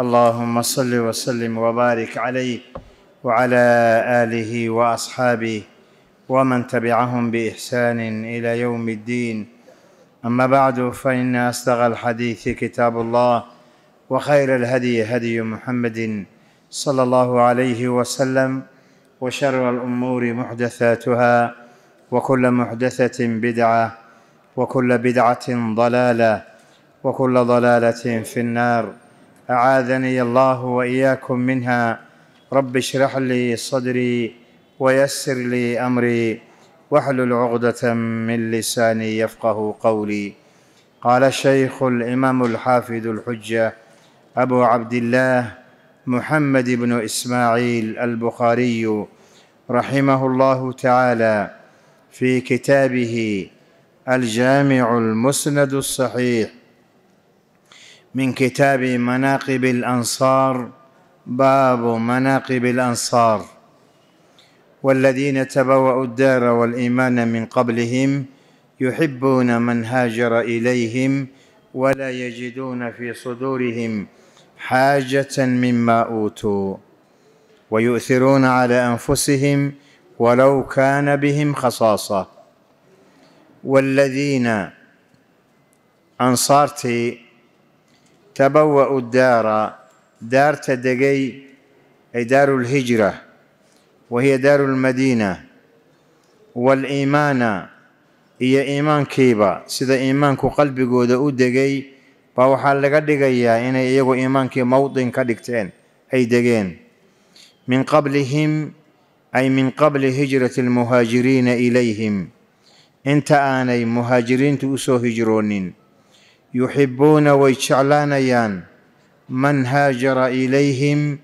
اللهم صل وسلم وبارك عليه وعلى اله واصحابه ومن تبعهم باحسان الى يوم الدين اما بعد فان اصدق الحديث كتاب الله وخير الهدي هدي محمد صلى الله عليه وسلم وشر الامور محدثاتها وكل محدثه بدعه وكل بدعه ضلاله وكل ضلاله في النار اعاذني الله واياكم منها رب اشرح لي صدري ويسر لي امري واحلل عقده من لساني يفقه قولي قال الشيخ الامام الحافظ الحجه ابو عبد الله محمد بن اسماعيل البخاري رحمه الله تعالى في كتابه الجامع المسند الصحيح من كتاب مناقب الانصار باب مناقب الانصار والذين تبوأوا الدار والايمان من قبلهم يحبون من هاجر اليهم ولا يجدون في صدورهم حاجه مما اوتوا ويؤثرون على انفسهم ولو كان بهم خصاصه والذين انصارتي tabawa'u daara daarta degay ay daaru lhijra wa hiya daaru lmadiina waaliimaana iyo iimaankiiba sida iimaanku qalbigooda u degay baa waxaa laga dhigayaa inay iyagu iimaankii mowdin ka dhigteen ay degeen min qablihim ay min qabli hijrati almuhaajiriina ilayhim inta aanay muhaajiriintu u soo hijroonin yuxibbuuna way jeclaanayaan man haajara ilayhim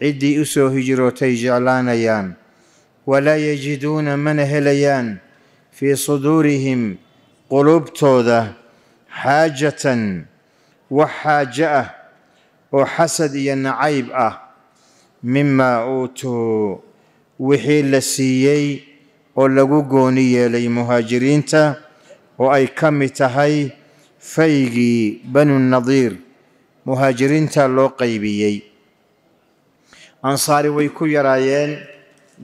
ciddii u soo hijrootay jeclaanayaan walaa yajiduuna mana helayaan fii suduurihim quluubtooda xaajatan wax xaaje ah oo xasad iyo nacayb ah mimaa uutuu wixii la siiyey oo lagu gooni yeelay muhaajiriinta oo ay ka mid tahay faygii banu nadiir muhaajiriintaa loo qaybiyey ansaari way ku yaraayeen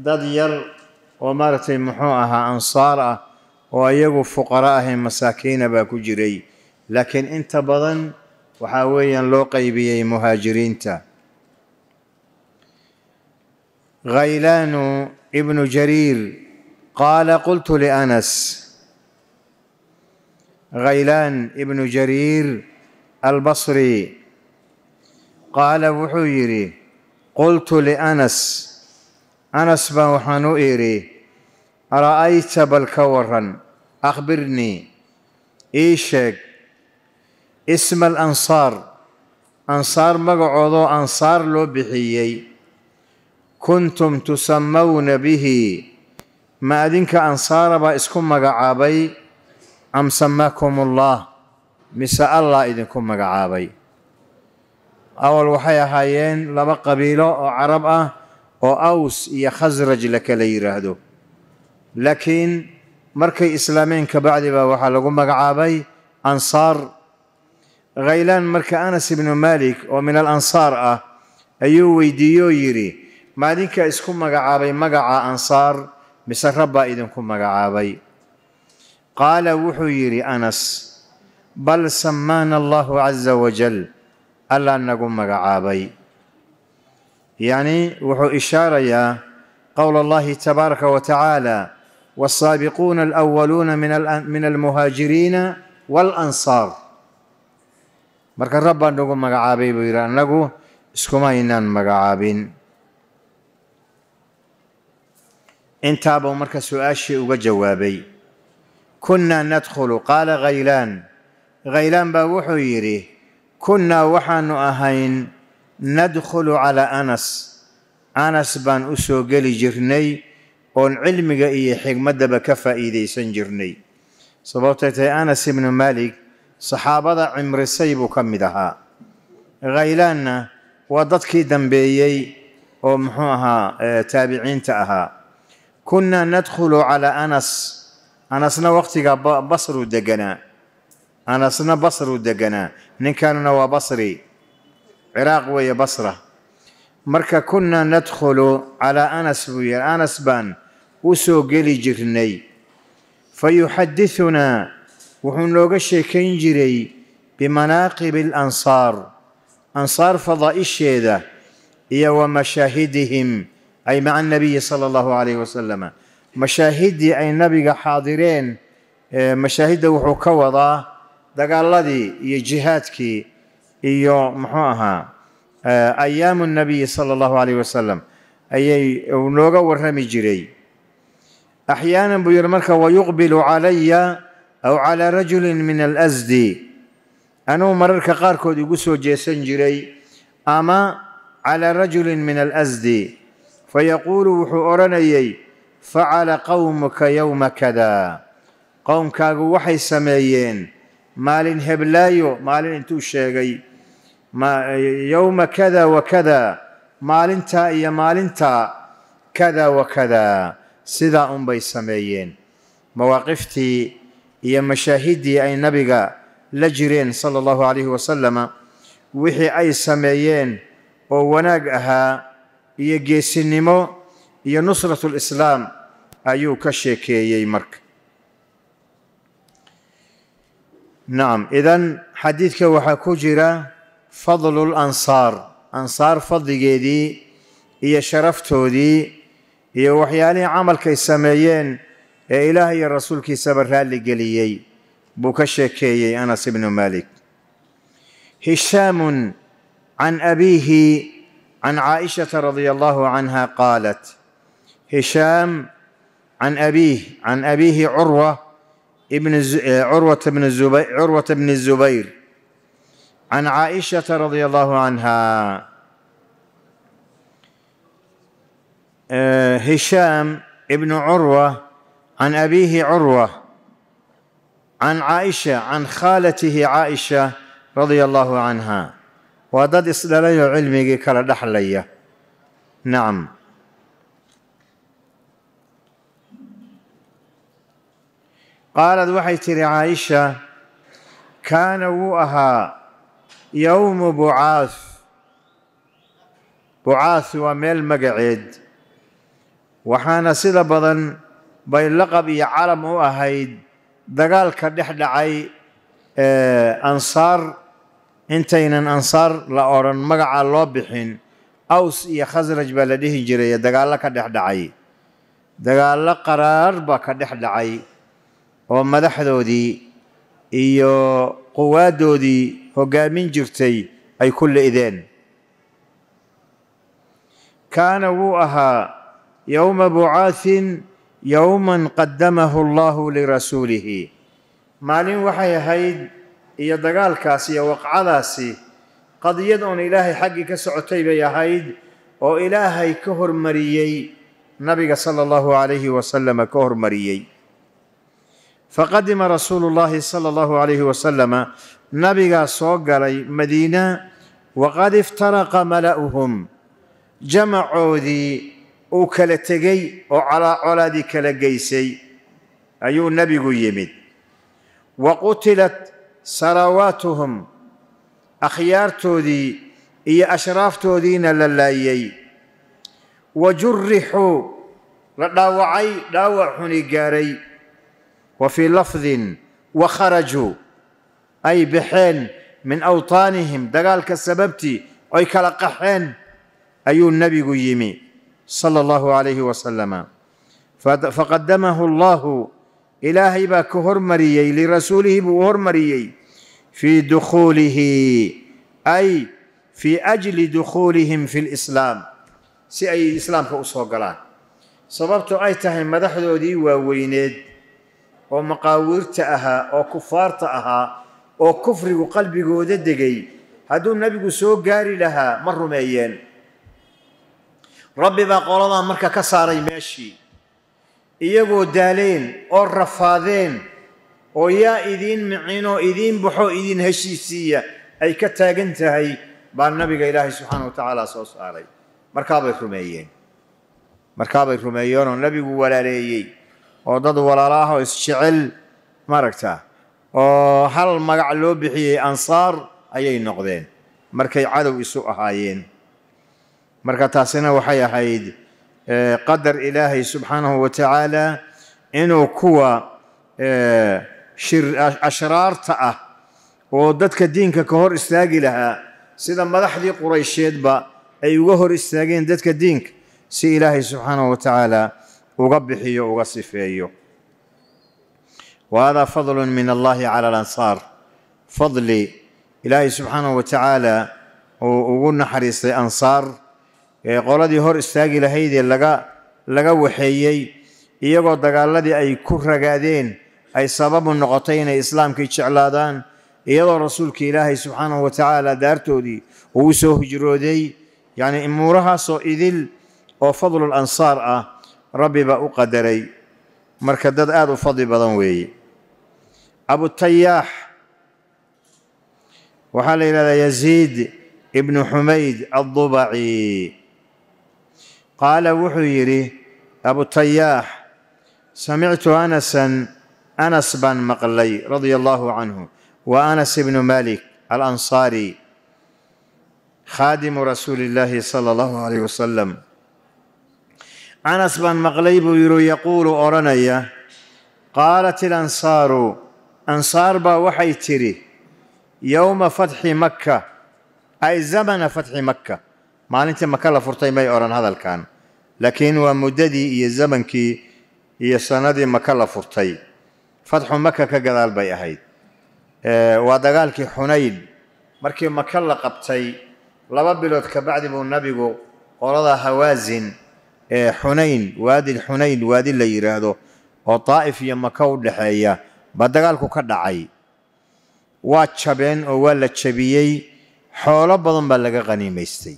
dad yar oo maaragtay muxuu ahaa ansaar ah oo iyagu fuqara ahee masaakiina baa ku jiray laakiin inta badan waxaa weeyaan loo qaybiyey muhaajiriinta khaylaanu ibnu jariir qaala qultu lianas khaylaan ibnu jariir albasri qaala wuxuu yidhi qultu lianas anas baan waxaan u idhi ra'ayta bal ka waran akhbirnii ii sheeg isma alansaar ansaar magacoodoo ansaar loo bixiyey kuntum tusammawna bihi ma adinka ansaarabaa isku magacaabay am samakum ullah mise allah idinku magacaabay awal waxay ahaayeen laba qabiilo oo carab ah oo aws iyo khasraj lakala kala yidhaahdo laakiin markay islaameen ka baa waxaa lagu magacaabay ansaar khaylaan marka anas ibnu malik oo min alansaar ah ayuu weydiiye oo yidhi maalinkaa isku magacaabay magaca ansaar mise rabbaa idinku magacaabay qaala wuxuu yidhi anas bal samaana allahu casa wajal allaa nagu magacaabay yacni wuxuu ishaarayaa qowl allahi tabaaraka wa tacaala waasaabiquuna alwaluuna min almuhaajiriina waalansaar marka rabbaa nagu magacaabay buu yidhi annagu iskuma aynaan magacaabin intaabuu marka su-aashii uga jawaabay kunnaa nadkhulu qaala khaylaan khaylaan baa wuxuu yidhi kunnaa waxaannu ahayn nadkhulu calaa anas anas baan u soo geli jirnay oon cilmiga iyo xigmaddaba ka faa'iidaysan jirnay sababtay tahay anas ibnu maalik saxaabada cimrisay buu ka mid ahaa khaylaanna waa dadkii dambeeyey oo muxuu ahaa taabiciinta ahaa kunnaa nadkhulu calaa anas anasna wakhtiga basruu deganaa anasna basruu deganaa ninkanuna waa basri ciraaq weeye basra marka kunaa nadkhulu calaa anas buu yidhi anas baan u soo geli jirnay fa yuxadithunaa wuxuu nooga sheekayn jiray bimanaaqibi alansaar ansaar fadaa'isheeda iyo wa mashaahidihim ay maca annabiyi sala allahu calayhi wasalama mashaahiddii ay nabiga xaadireen mashaahidda wuxuu ka wadaa dagaaladii iyo jihaadkii iyo muxuu ahaa ayaamu nabiyi sala allahu aleyh wasalam ayay nooga warrami jiray axyaanan buu yidhi marka wayuqbilu calaya aw calaa rajulin min alasdi anuu mararka qaarkood igu soo jeesan jiray ama calaa rajulin min alasdi fayaquulu wuxuu odhanayay facala qowmuka yowma kadaa qowmkaagu waxay sameeyeen maalin heblaayo maalin intuu sheegay yowma kada wa kada maalintaa iyo maalintaa kada wa kada sidaa unbay sameeyeen mawaaqiftii iyo mashaahiddii ay nabiga la jireen sala allahu calayhi wasalama wixii ay sameeyeen oo wanaag ahaa iyo geesinimo iyo nusrat lislaam ayuu ka sheekeeyey marka nacam idan xadiidka waxaa ku jira fadlu lansaar ansaar fadligeedii iyo sharaftoodii iyo waxyaalihii camalkay sameeyeen ee ilaah iyo rasuulkiisaba raalli geliyey buu ka sheekeeyey anas ibnu malik hishaamun can abiihi can caaishata radia allahu canha qaalat هشام عن أبيه عن أبيه عروة ابن عروة بن الزبير عروة بن الزبير عن عائشة رضي الله عنها آه، هشام ابن عروة عن أبيه عروة عن عائشة عن خالته عائشة رضي الله عنها وضد إصدالي علمي كالدحلية نعم qaalad waxay tidhi caaisha kaana wuu ahaa yowmu bucaas bucaas waa meel magaceed waxaana sida badan bay laqab iyo calam u ahayd dagaalka dhex dhacay ansaar intaynan ansaar la odhan magaca loo bixin aws iyo khasraj baa la dhihi jiray dagaallo ka dhex dhacay dagaallo qaraar baa ka dhex dhacay oo madaxdoodii iyo quwaaddoodii hoggaamin jirtay ay ku li'deen kaana wuu ahaa yowma bucaathin yowman qaddamahu allahu lirasuulihi maalin waxay ahayd iyo dagaalkaas iyo waqcadaasi qadiyad oon ilaahay xaggii ka socotay bay ahayd oo ilaahay ka hormariyey nabiga sala allahu calayhi wasalama ka hormariyey faqadima rasuulu llaahi sala allahu calayhi wasalama nabigaa soo galay madiina waqad iftaraqa mala'uhum jamacoodii uu kala tegey oo calaa colaadii kala geysay ayuu nabigu yimid wa qutilat sarawaatuhum akhyaartoodii iyo ashraaftoodiina la laayey wa jurrixuu la dhaawacay dhaawac xuni gaaray wa fii lafdin wakharajuu ay baxeen min awtaanihim dagaalka sababtii oy kala qaxeen ayuu nebigu yimi sala allahu calayhi wasalama faqadamahu allahu ilaahay baa ka hormariyey lirasuulihi buu u hormariyey fii dukhuulihi ay fii ajli dukhuulihim fi lislaam si ay islaamka u soo galaan sababto ay tahay madaxdoodii waaweyneed oo maqaawiirta ahaa oo kufaarta ahaa oo kufrigu qalbigooda degay hadduu nebigu soo gaari lahaa ma rumeeyeen rabbi baa qoladaa marka ka saaray meeshii iyagoo daaleen oo rafaadeen oo yaa idiin micinoo idiin baxo idiin heshiisiiya ay ka taagan tahay baa nabiga ilaahay subxaana wa tacaala soo saaray markaabay rumeeyeen markaabay rumeeyeenoo nebigu walaaleeyey oo dad walaalo ah oo jecel maaragta oo hal magac loo bixiyey ansaar ayay noqdeen markay cadow isu ahaayeen marka taasina waxay ahayd eh, qadar ilaahay subxaanahu wa tacaala inuu kuwa eh, ashraarta ah oo dadka diinka ka hor istaagi lahaa sida madaxdii quraysheedba ay uga hor istaageen dadka diinka si ilaahay subxaanahu wa tacaala uga bixiyo uga sifeeyo wa haadaa fadlun min allahi cala alansaar fadli ilaahay subxaanahu wa tacaala uu ugu naxariistay ansaar ee qoladii hor istaagi lahaydee laga laga waxeeyey iyagoo dagaaladii ay ku ragaadeen ay sababu noqotay inay islaamkii jeclaadaan iyadoo rasuulkii ilaahay subxaanahu wa tacaala daartoodii uu soo hijrooday yacnii muurahaasoo idil oo fadlul ansaar ah rabbi baa u qadaray marka dad aada u fadli badan weeye abutayaax waxaa la yidhahdaa yaziid ibnu xumayd addubaci qaala wuxuu yidhi abutayaax samictu anasan anas baan maqlay radia allaahu canhu wa anas ibnu malik alansaari khaadimu rasuuli illaahi sala allahu alayh wasalam canas baan maqlay buu yidhi yaquulu odhanaya qaalat ilansaaru ansaar baa waxay tidhi yowma fatxi makka ay zamana fatxi makka maalintii maka la furtay may odhan hadalkan laakiin waa muddadii iyo zamankii iyo sannadii maka la furtay fatxu maka ka gadaal bay ahayd waa dagaalkii xunayn markii maka la qabtay laba bilood kabacdi buu nabigu qolada hawaasin xunayn waadi xunayn waadi la yiraahdo oo taa'if iyo maka u dhexeeya baa dagaalku ka dhacay waa jabeen oo waa la jabiyey xoolo badan baa laga qhaniimaystay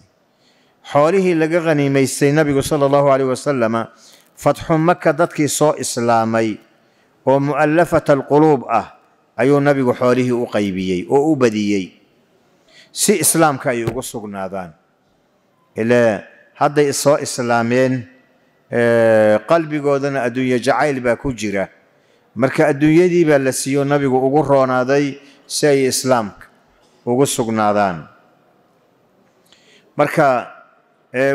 xoolihii laga qhaniimaystay nabigu sala allahu caleyh wasalama fatxu maka dadkii soo islaamay oo mu'allafata alquluub ah ayuu nabigu xoolihii u qaybiyey oo u badiyey si islaamka ay ugu sugnaadaan hadday soo islaameen qalbigoodana adduunye jacayl baa ku jira marka adduunyadii baa la siiyo nabigu ugu roonaaday si ay islaamka ugu sugnaadaan marka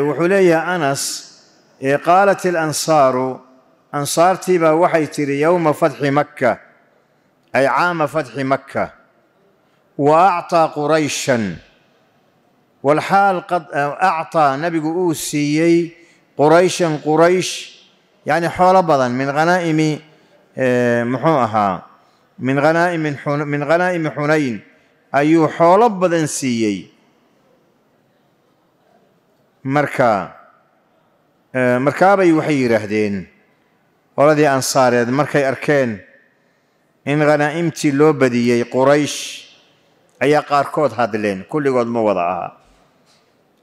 wuxuu leeyahay anas qaalat ilansaaru baa waxay tiri yowma fatxi makka ay caama fatxi makka wa actaa qurayshan walxaal qad eh, actaa nabigu uu siiyey qurayshan quraysh yacni xoolo badan min hanaa'imi eh, muxuu ahaa min hanaa'imin min khanaa'imi xunayn ayuu xoolo badan siiyey marka eh, markaabay waxay yidhaahdeen qoladii ansaareed markay arkeen in khanaa'imtii loo badiyey quraysh ayaa qaarkood hadleen kulligood ma wada aha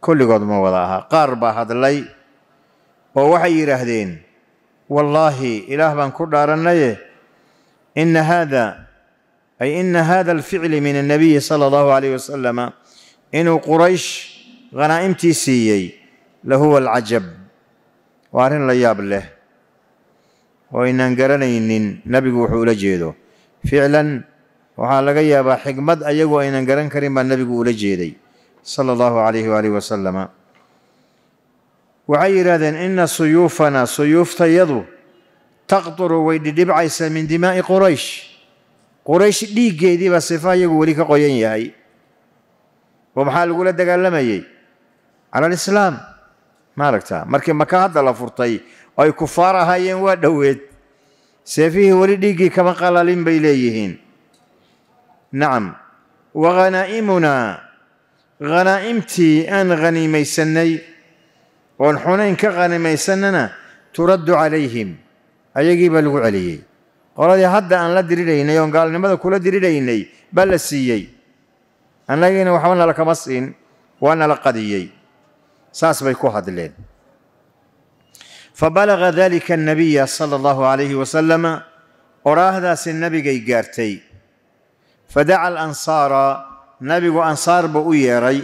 kulligood ma wada ahaa qaar baa hadlay oo waxay yidhaahdeen wallaahi ilaah baan ku dhaaranaye ina haada ay ina hada alficli min annabiyi sala allahu calayh wasalama inuu quraysh khanaa'imtii siiyey lahuwa alcajab waa arrin la yaab leh oo aynaan garanaynin nabigu wuxuu ula jeedo ficlan waxaa laga yaabaa xigmad ayagu aynan garan karin baa nabigu ula jeeday sala allahu calayhi waalih wasalama waxay yidhaahdeen ina suyuufanaa suyuuftayadu taqduru way dhidhibcaysaa min dimaa'i quraysh quraysh dhiiggeedii baa sifa iyagu weli ka qoyan yahay oo maxaa lagula dagaalamayey cala alislaam maaragtaa markii maka hadda la furtay oo ay kufaar ahaayeen waa dhoweed seefihii weli dhiiggii kama qalalin bay leeyihiin nacam wa ghanaa'imunaa hanaa'imtii aan haniimaysannay oon xunayn ka khanimaysannana turaddu calayhim ayagii baa lagu celiyey qoladii hadda aan la diriraynay oon gaalnimada kula diriraynay baa la siiyey annagiina waxba nala kama siin waa nala qadiyey saas bay ku hadleen fabalaga dalika annabiya sala allahu calayhi wasalama odhaahdaasi nabigay gaartay fadaca alansaara nabigu ansaar buu u yeedhay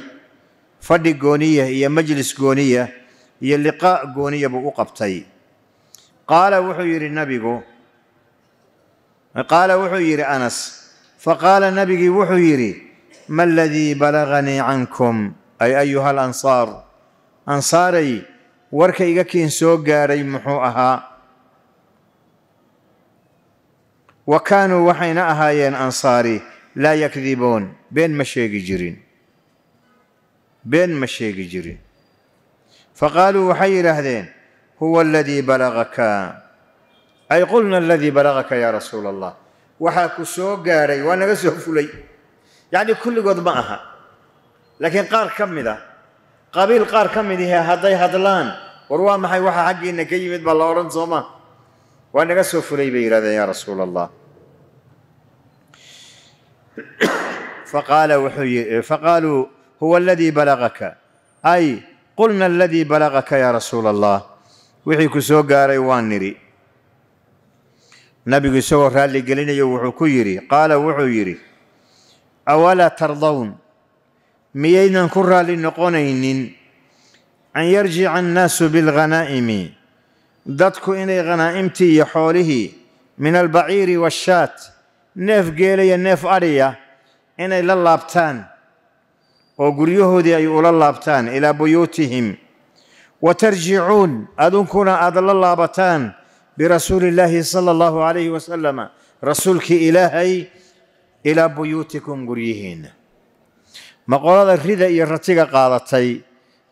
fadhi gooniya iyo majlis gooniya iyo liqaa gooniya buu u qabtay qaala wuxuu yidhi nabigu qaala wuxuu yidhi anas faqaala nabigii wuxuu yidhi ma aladii balaganii cankum ay ayuha alansaar ansaaray warka iga kiin soo gaadhay muxuu ahaa wa kaanuu waxayna ahaayeen ansaari لا يكذبون بين مشيق جرين بين مشيق جرين فقالوا وحي لهذين هو الذي بلغك أي قلنا الذي بلغك يا رسول الله وحاكو سوق قاري وانا قسوه فلي يعني كل قد معها لكن قار كم ذا قبيل قار كم ذا هذي هذلان وروام حي وحا حقي انك يمد بالله ورن وانا قسوه فلي بيرا يا رسول الله فقال وحي فقالوا هو الذي بلغك أي قلنا الذي بلغك يا رسول الله وحي كسو قاري وانري نبي كسو رالي قلنا وحو كيري قال وحو يري أولا ترضون ميينا كرا لنقونين أن يرجع الناس بالغنائم دتكو إني غنائمتي يحوله من البعير والشات neef geela iyo neef adhiya inay la laabtaan oo guryahoodii ay ula laabtaan ilaa buyuutihim wa tarjicuun adunkuna aad la laabataan birasuuli illaahi sala allahu calayhi wasalama rasuulkii ilaahay ilaa buyuutikum guryihiinna ma qolada rida iyo ratiga qaadatay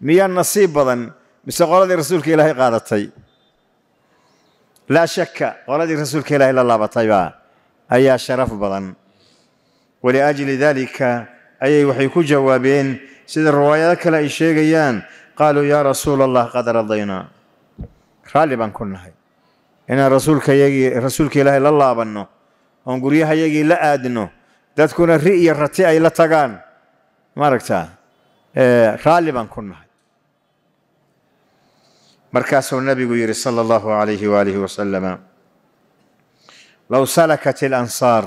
miyaa nasiib badan mise qoladii rasuulka ilaahay qaadatay laa shakka qoladii rasuulka ilaahay la laabatayba ayaa sharaf badan waliajli dalika ayay waxay ku jawaabeen sida riwaayado kale ay sheegayaan qaaluu yaa rasuul allah qad radaynaa raalli baan ku nahay inaan rasuulka ilaahay la laabanno oon guryahayagii la aadno dadkuna ri iyo rati ay la tagaan ma maaragtaa raalli baan ku nahay markaasuu nabigu yidhi sala allahu calayhi waalihi wasalama low salakat ilansaar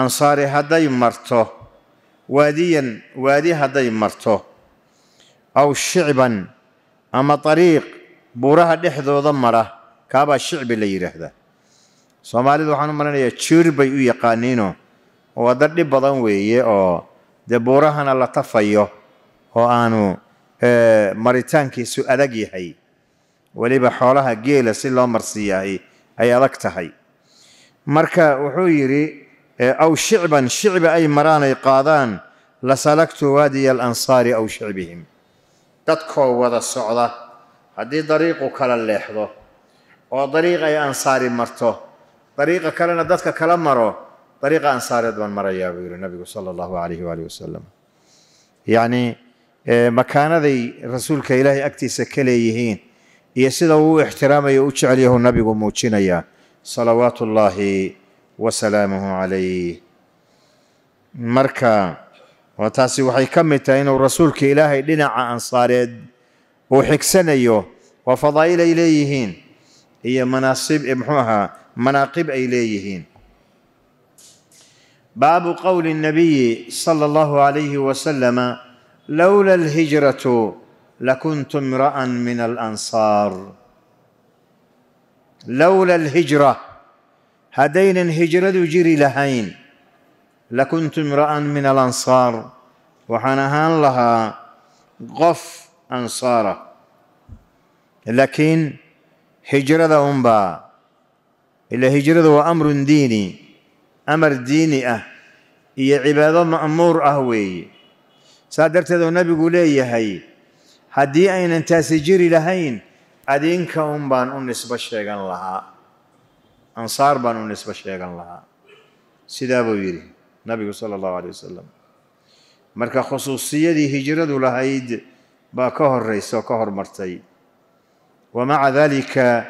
ansaari hadday marto waadiyan waadi hadday marto aw shicban ama ariiq buuraha dhexdooda mara kaabaa shicbi la yidhaahdaa soomaalidu waxaan u malinayaa jiir bay u yaqaaniino oo wadda dhib badan weeye oo dee buurahana la tafayo oo aanu maritaankiisu adag yahay weliba xoolaha geela si loo marsiiyahay ay adag tahay marka wuxuu yidhi e, aw shicban shicbi ay maraanay qaadaan la salaktu waadiya alansaari aw shicbihim dadkoo wada socda haddii dariiqu kala leexdo oo dariiq ay ansaari marto dariiqa kalena dadka kala maro dariiqa ansaareed baan marayaa buu yidhi nabigu sala allahu calayhi waalihi wasalam yacnii e, makaanaday rasuulka ilaahay agtiisa ka leeyihiin iyo sida uu u ixtiraamayo u jecel yahu nabigu muujinayaa salawaat ullaahi wasalaamuhu calayh marka oo taasi waxay ka mid tahay inuu rasuulka ilaahay dhinaca ansaareed uu xigsanayo waa fadaa'il ay leeyihiin iyo manaasib muxuu ahaa manaaqib ay leeyihiin baabu qowli الnabiyi salى اllahu alayhi wasalama lowla alhijratu lakuntu imra'an min alansaar لولا الهجرة هدينا الهجرة جري لهين لكنت امرأ من الأنصار وحنهان لها غف أنصارة لكن هجرة أمبا إلا هجرة وأمر ديني أمر ديني أه هي عبادة مأمور أهوي صادرت النبي نبي يا هي هدي أين انتاسجري لهين adinka un baan u nisbo sheegan lahaa ansaar baan u nisbo sheegan lahaa sidaa buu yidhi nabigu sala allahu alay wasalam marka khusuusiyadii hijradu lahayd baa ka horraysa oo ka hormartay wa maca dalika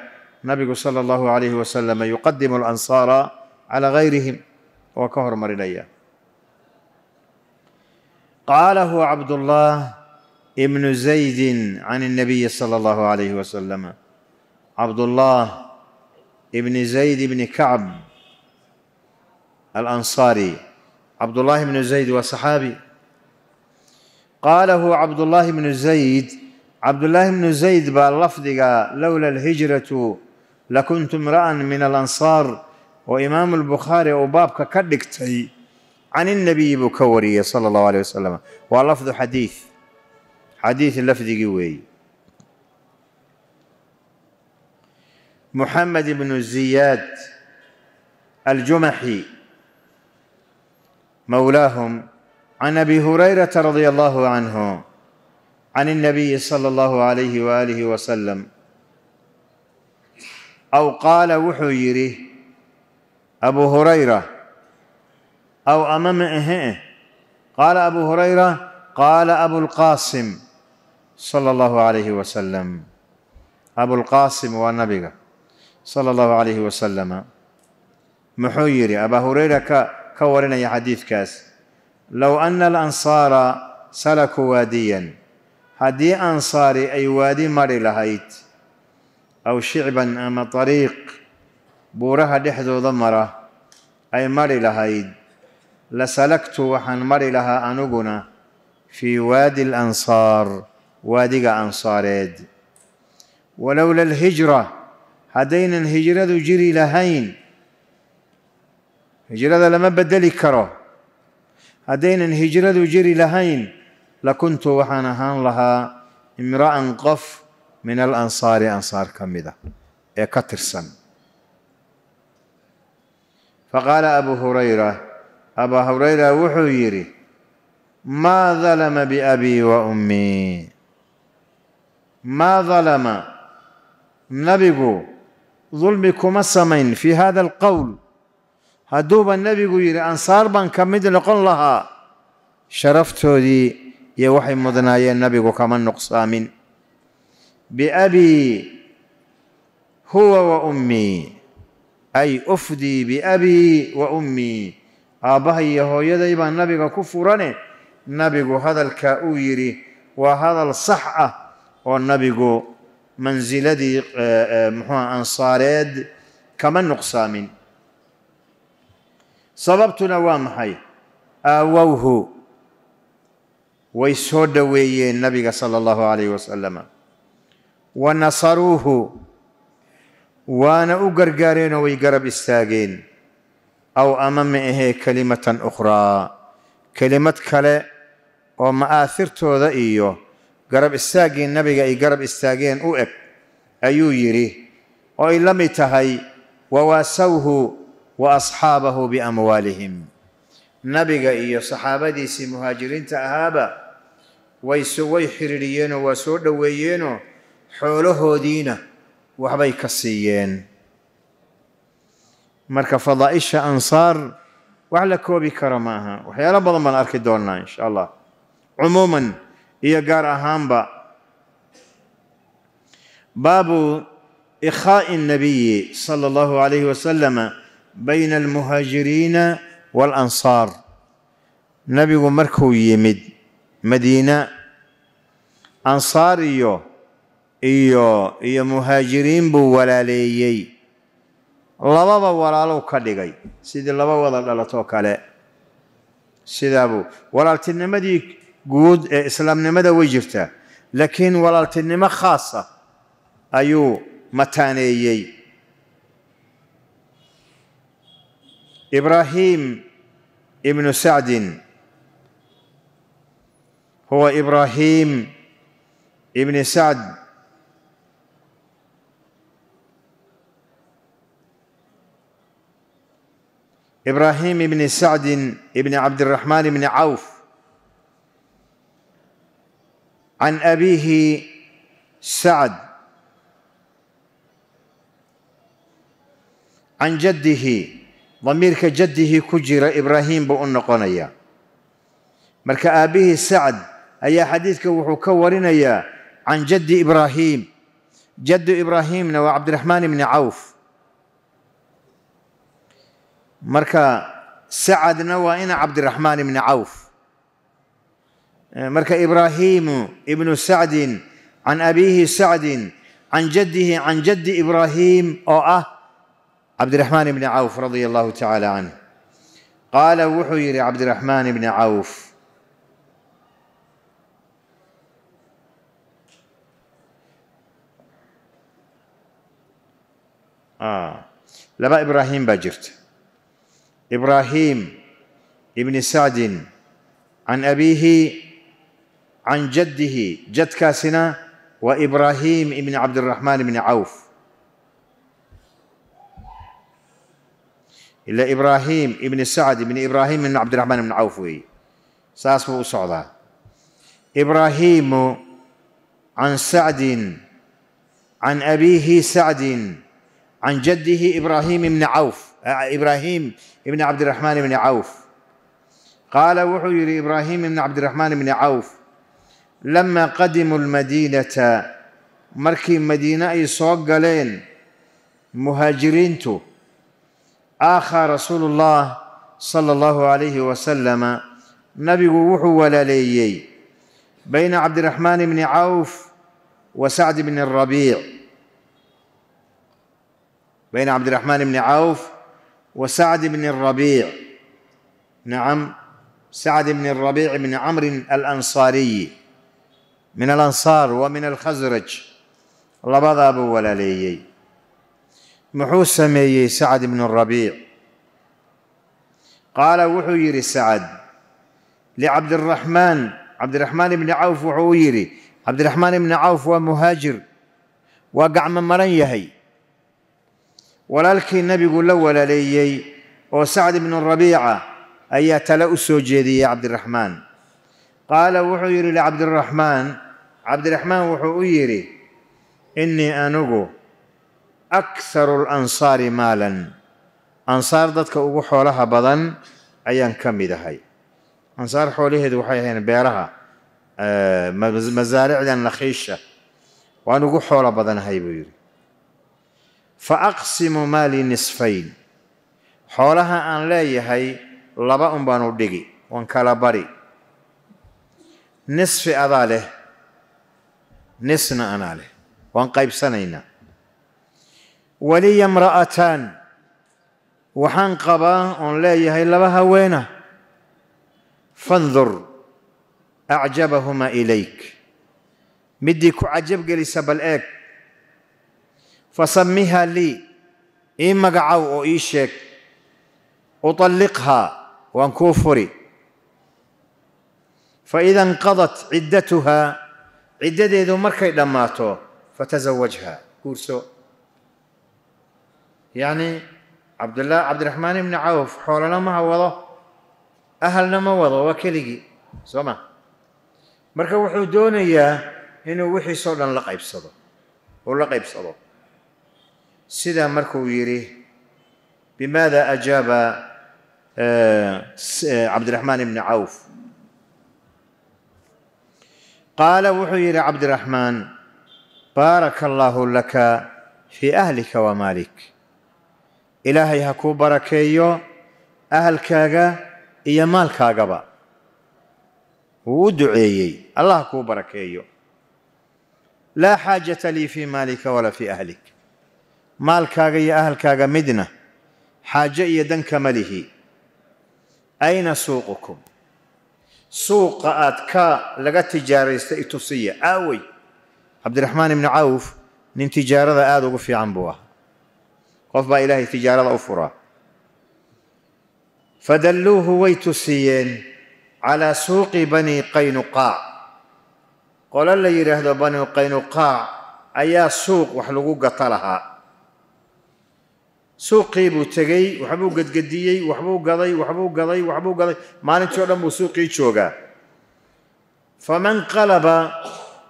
nabigu sala allahu alayhi wasalam yuqadimu alansaara calaa gayrihim waa ka hormarinaya qaala huwa cabdullah ابن زيد عن النبي صلى الله عليه وسلم عبد الله ابن زيد بن كعب الأنصاري عبد الله بن زيد وصحابي قاله عبد الله بن زيد عبد الله بن زيد باللفظ لولا الهجرة لكنت امرأ من الأنصار وإمام البخاري وباب كدكتي عن النبي بكوري صلى الله عليه وسلم واللفظ حديث حديث اللفظ قوي محمد بن زياد الجمحي مولاهم عن ابي هريره رضي الله عنه عن النبي صلى الله عليه واله وسلم او قال وحيره ابو هريره او امام قال ابو هريره قال ابو القاسم sala allahu calayhi wasalam abulqaasim waa nabiga sala allahu calayhi wasalama muxuu yidhi abaa hureyra ka ka warinaya xadiidkaas low anna alansaara salakuu waadiyan haddii ansaari ay waadi mari lahayd aw shicban ama ariiq buuraha dhexdooda mara ay mari lahayd la salaktu waxaan mari lahaa aniguna fii waadi alansaar waadiga ansaareed walowla alhijra haddaynan hijradu jiri lahayn hijrada lama beddeli karo haddaynan hijradu jiri lahayn lakuntu waxaan ahaan lahaa imra'an qof min alansaari ansaar ka mid ah ee ka tirsan faqaala abu hurayra abaa hurayra wuxuu yidhi maa dalama biabii wa ummii maa dalama nebigu dulmi kuma samayn fii hada alqowl hadduuba nebigu yidhi ansaar baan ka mid noqon lahaa sharaftoodii iyo waxay mudnaayeen nebigu kama nuqsaamin biabii huwa wa ummii ay ufdii biabii wa ummii aabbahay iyo hooyaday baa nabiga ku furane nabigu hadalkaa uu yidhi waa hadal sax ah oo nabigu manziladii eh, eh, muxuuha ansaareed kama nuqsaamin sababtuna waa maxay aawowhu way soo dhoweeyeen nabiga sala allahu calayhi wasalama wa nasaruuhu waana u gargaareenoo way garab istaageen aw ama ma ahee kelimatan ukhraa kelimad kale oo ma'aahirtooda iyo garab istaaggii nabiga ay garab istaageen u eg ayuu yidhi oo ay la mid tahay wawaasawhu wa asxaabahu biamwaalihim nabiga iyo saxaabadiisii muhaajiriinta ahaaba wayway xiriiriyeenoo waa soo dhoweeyeenoo xoolahoodiina waxbay ka siiyeen marka fadaa'isha ansaar wax la koobi karo ma aha waxyaalo badan baan arki doonnaa insha allah cumuuman iyo gaar ahaanba baabu ikhaa'i اnabiyi sala allahu alayhi wasalama bayna almuhaajiriina waalansaar nebigu markuu yimid madiina ansaar iyo iyo iyo muhaajiriin buu walaaleeyey lababa walaalow ka dhigay sidii laba wada dhalatoo kale sidaa buu walaaltinimadii قود إيه، اسلام نمدا ويجرته لكن ولالت النما خاصة ايو متانيي ابراهيم ابن سعد هو ابراهيم ابن سعد ابراهيم ابن سعد ابن عبد الرحمن بن عوف عن أبيه سعد can jaddihi damiirka jaddihi ku jira ibraahiim buu u noqonayaa marka aabbihii sacd ayaa xadiidka wuxuu ka warinayaa can jaddi ibraahiim jaddu ibraahiimna waa cabdiraxmaan ibni cawf marka sacadna waa ina cabdiraxmaan ibni cawf مرك إبراهيم ابن سعد عن أبيه سعد عن جده عن جد إبراهيم أو أه عبد الرحمن بن عوف رضي الله تعالى عنه قال وحي لعبد الرحمن بن عوف آه لبا إبراهيم بجرت إبراهيم ابن سعد عن أبيه can jaddihi jadkaasina waa ibraahim ibni cabdiraxmaan ibni cawf ila ibraahim ibni sacd ibni ibraahim ibni cabdiraxmaan ibni cawf weeye saas buu u socdaa ibraahimu can sacdin can abiihi sacdin can jaddihi ibraahim ibni cawf ibraahim ibni cabdiraxmaan ibni cawf qaala wuxuu yidhi ibraahim ibni cabdiraxmaan ibni cawf لما قدموا المدينة مركي مدينة يسوق قليل مهاجرين تو آخى رسول الله صلى الله عليه وسلم نبي ووح ولا ليي بين عبد الرحمن بن عوف وسعد بن الربيع بين عبد الرحمن بن عوف وسعد بن الربيع نعم سعد بن الربيع بن عمرو الأنصاري min alansaar wa min alkhasraj labadaabuu walaaleeyey muxuu sameeyey sacad ibnu rabiic qaala wuxuu yidhi sacad licabdiraxmaan cabdiraxmaan ibni cawf wuxuu u yidhi cabdiraxmaan ibni cawf waa muhaajir waa gacmo maran yahay walaalkii nebigu la walaaleeyey oo sacd ibnu rabiica ayaa tale u soo jeediyey cabdiraxmaan qaala wuxuu yidhi licabdiraxmaan cabdiraxmaan wuxuu u yidhi innii anigu akharu lansaari maalan ansaar dadka ugu xoolaha badan ayaan ka mid ahay ansaar xoolaheedu waxay ahayn beeraha masaaricda nakhiisha waan ugu xoolo badanahay buu yidhi fa aqsimu maali nisfayn xoolaha aan leeyahay laba un baan u dhigi waan kala bari nisfi adaa leh nisna anaa leh waan qaybsanaynaa waliya mra'ataan waxaan qabaa oon leeyahay laba haweena fandur acjabahumaa ilayk midii ku cajab gelisa bal eeg fasamihaa lii ii magacow oo ii sheeg uطalliqhaa waan kuu furi faida inqadat ciddatuhaa ciddadeedu markay dhammaato fatasawajha guurso yacni cabdullah cabdiraxmaan ibni cawf xoolana maha wado ahalna ma wado waa keligii soo ma marka wuxuu doonayaa inuu wixiisoo dhan la qaybsado uu la qaybsado sidaa markuu yidhi bimaada ajaaba cabdiraxmaan ibni cawf قال وحي إلى عبد الرحمن بارك الله لك في أهلك ومالك إلهي هكو بركيو كاغا إيا با ودعيي الله هكو بركيو لا حاجة لي في مالك ولا في أهلك مال كاغا يا كاغا مدنة حاجة دنك مله أين سوقكم؟ suuqa aad ka laga tijaaraysta itusiya aaway cabdiraxmaan ibnu cawf nin tijaarada aada ugu fiican buu ah qof baa ilaahay tijaarada u furaa fadalluuhu way tusiyeen calaa suuqi bani qaynuqaac qolo la yidhaahdo banu qaynuqaac ayaa suuq wax lagu gato lahaa suuqii buu tegey waxbuu gedgediyey waxbuu gaday waxbuu gaday waxbuu gaday maalintii o dhan buu suuqii joogaa faman qalaba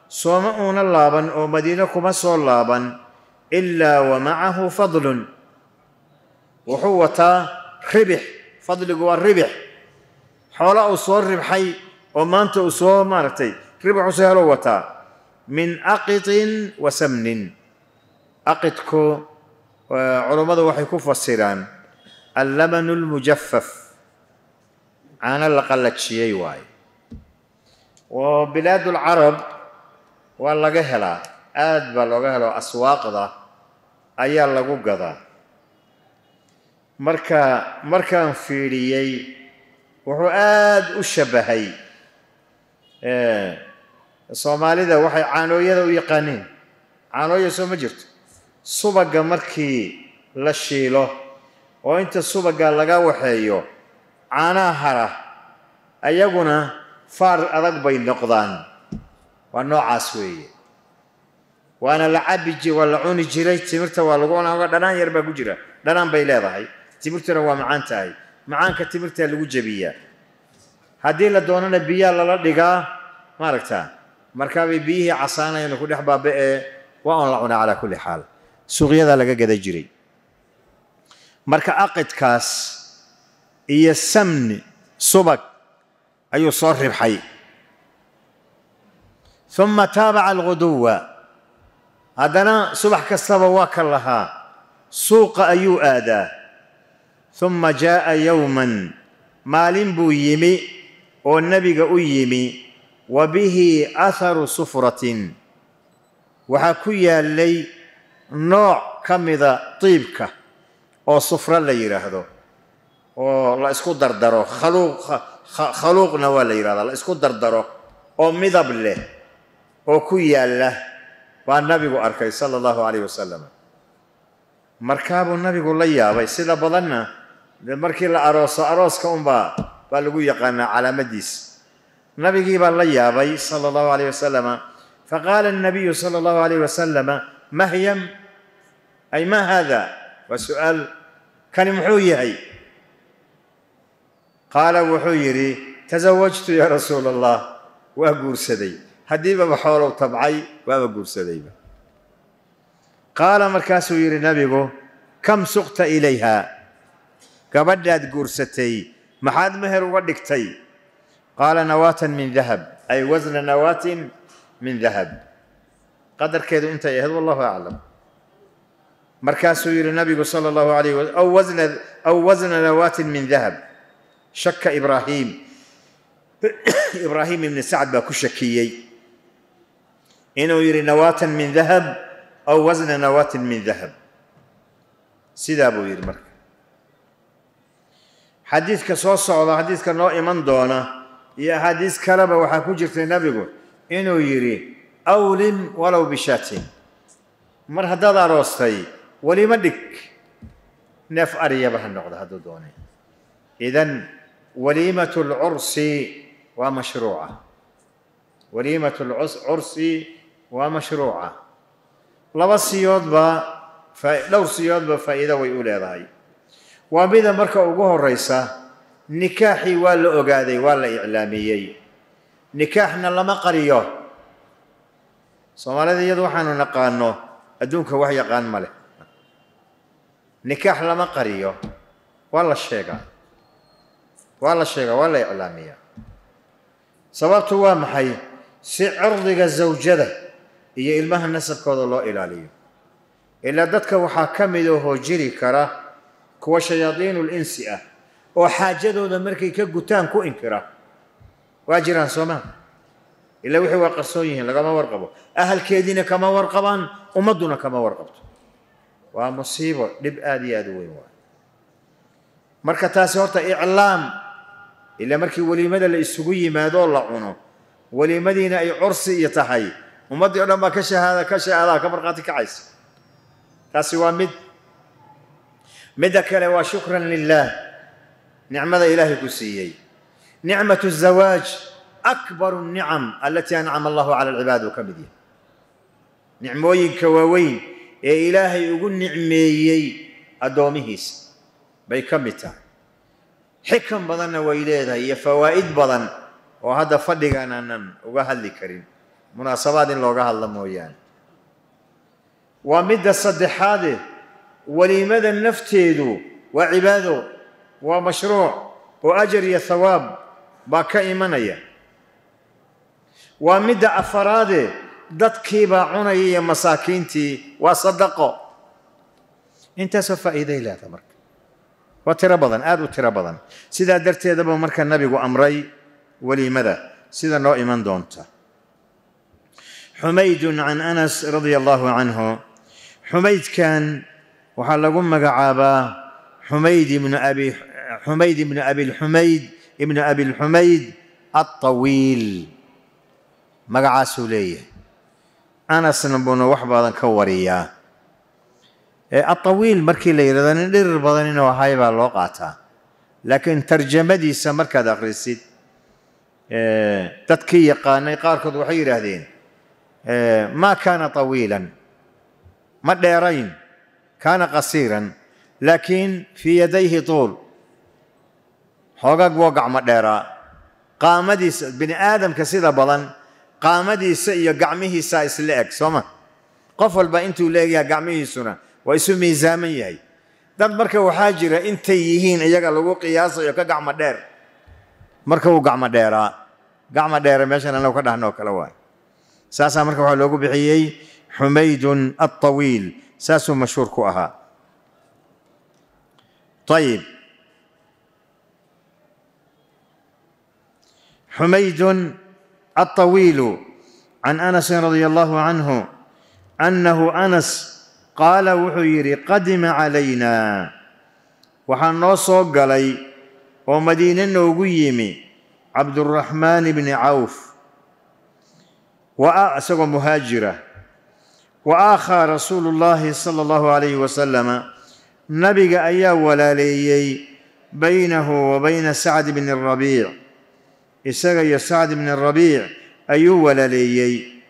sooma uuna laaban oo madiine kuma soo laaban ilaa wa macahu fadlun wuxuu wataa ribix fadligu waa ribix xoola uu soo ribxay oo maanta uu soo maaragtay ribxuusu helou wataa min aqitin wa samnin aqidku culummadu waxay ku fasiraan allamanu lmujafaf caano la qallajiyey waayo oo bilaadulcarab waa laga helaa aad baa looga helo aswaaqda ayaa lagu gadaa marka markaan fiidhiyey wuxuu aad u shabbahay soomaalida waxay caanooyada u yaqaaneen caanooya soo ma jirto subagga markii la shiilo oo inta subagga laga waxeeyo caanaha hara ayaguna faar adag bay noqdaan waa noocaas weeye waana la cabi waa la cuni jiray timirta waa lagu cunaa dhanaan yar baa ku jira dhanaan bay leedahay timirtuna waa macaan tahay macaanka timirtaa lagu jebiyaa haddii la doonana biyaa lala dhigaa ma aragtaa markaabay biyihii casaanayana ku dhex baabe ee waa on la cunaa calaa kulli xaal suuqyada laga gada jiray marka aqidkaas iyo samni subag ayuu soo ribxay uma taabaca alguduwa haddana subax kastaba waa ka lahaa suuqa ayuu aadaa uma jaa'a yowman maalin buu yimi oo nebiga u yimi wa bihi aharu sufratin waxaa ku yaallay nooc ka mida tiibka oo sufro la yidhaahdo oo la isku dardaro khaluuqna waa la yidhahdaa la isku dardaro oo midab leh oo ku yaalla baa nabigu arkay sala allahu calayh wasalam markaabuu nabigu la yaabay sida badanna dee markii la arooso arooska unbaa baa lagu yaqaanaa calaamadiis nabigii baa la yaabay sala allahu calayh wasalama fa qaala annabiyu sala allahu calayh wasalama ma hyam ay ma haadaa waa su'aal kani muxuu yahay qaala wuxuu yidhi tasawajtu yaa rasuula allah waa guursaday haddiibaba xoolow tabcay waaba guursadayba qaala markaasuu yidhi nabigu kam suqta ilayhaa gabadhaad guursatay maxaad meher uga dhigtay qaala nawaatan min dahab ay wasna nawaatin min dahab qadarkeedu intay ahayd wallahu aclam markaasuu yidhi nabigu sala allahu alayh wa aw wasna dawaatin min dahab shaka ibraahiim ibraahim ibni sacd baa ku shakiyey inuu yidhi nawaatan min dahab aw wasna nawaatin min dahab sidaa buu yidhi marka xadiidka soo socda xadiidka noo iman doona iyo axaadiis kaleba waxaa ku jirtay nabigu inuu yidhi awlin walow bishatin mar haddaad aroostay welima dhig neef ariyaba ha noqda hadduu doonay idan waliimat lcursi waa mashruuca waliimat lcursi waa mashruuca laba siyoodba dhowr siyoodba faa'iida way u leedahay waa mida marka ugu horeysa nikaaxii waa la ogaaday waa la iclaamiyey nikaaxna lama qariyo soomaalida iyadu waxaanu naqaano adduunka wax yaqaan ma leh nikaax lama qariyo waa la sheegaa waa la sheegaa waa la iclaamiyaa sababtu waa maxay si cirdiga zawjada iyo ilmaha nasabkooda loo ilaaliyo ilaa dadka waxaa ka mid ohoo jiri kara kuwa shayaadiinulinsi ah oo xaajadooda markay ka gutaan ku inkira waa jiraan soomaa ilaa waxay waa qarsoon yihiin lagama warqabo ahalkeediina kama warqabaan ummadduna kama warqabto waa musiibo dhib aada iyo aada u weyn waay marka taasi horta iclaam ilaa markii weliimada la isugu yimaadoo la cuno weliimadiina ay cursi iyo tahay ummaddii o dhan baa ka shahaada ka shahaadaa ka markhaati kacaysa taasi waa mid midda kale waa shukran lilaah nicmada ilaahay ku siiyey nicmatu zawaaj akbaru اnicam alatii ancama allahu cala alcibaad uu ka mid yahay nicmooyinka waaweyn ee ilaahay ugu nicmeeyey addoomihiisa bay ka mid tahay xikan badanna way leedahay iyo fawaa'id badan oo hadda fadhigan aanan uga hadli karin munaasabaad in looga hadla mooyaane waa midda saddexaade weliimada nafteedu waa cibaado waa mashruuc oo ajar iyo hawaab baa ka imanaya waa midda afaraade dadkiibaa cunayay iyo masaakiintii waa sadaqo intaasoo faa'iiday leeda marka waa tiro badan aad u tiro badan sidaa darteedaba marka nabigu amray weliimada sida noo iman doonta xumaydun can anas radia allahu canhu xumaydkan waxaa lagu magacaabaa xumayd ibnu abi xumayd ibnu abilxumayd ibnu abilxumayd attawiil magacaasuu leeyahay anasna buuna wax badan ka wariyaa atawiil markii la yidhahdo nin dhirir badan inuu ahay baa loo qaataa laakiin tarjamadiisa markaad akhrisid dadkii yaqaanay qaarkood waxay yidhaahdeen maa kaana tawiilan ma dheerayn kaana qasiiran laakiin fii yadayhi tuul xoogaag woo gacmo dheeraa qaamadiisa bini aadamka sida badan qaamadiisa iyo gacmihiisaa isla eg sooma qof walba intuu leegyahay gacmihiisuna waa isu miisaaman yahay dad marka waxaa jira intay yihiin iyaga lagu qiyaasayo ka gacmo dheer marka wuu gacmo dheeraa gacmo dheere meeshan anagu ka dhahnoo kale waay saasaa marka waxaa loogu bixiyey xumaydun alطawiil saasuu mashhuur ku ahaa ayib xumaydun الطويل عن انس رضي الله عنه انه انس قال وحيري قدم علينا وحن نوصو قلي ومدينة وقيمي عبد الرحمن بن عوف وأسوى مهاجرة وآخى رسول الله صلى الله عليه وسلم نبي أيا ولا بينه وبين سعد بن الربيع isaga iyo sacd ibni rabiic ayuu walaaleeyey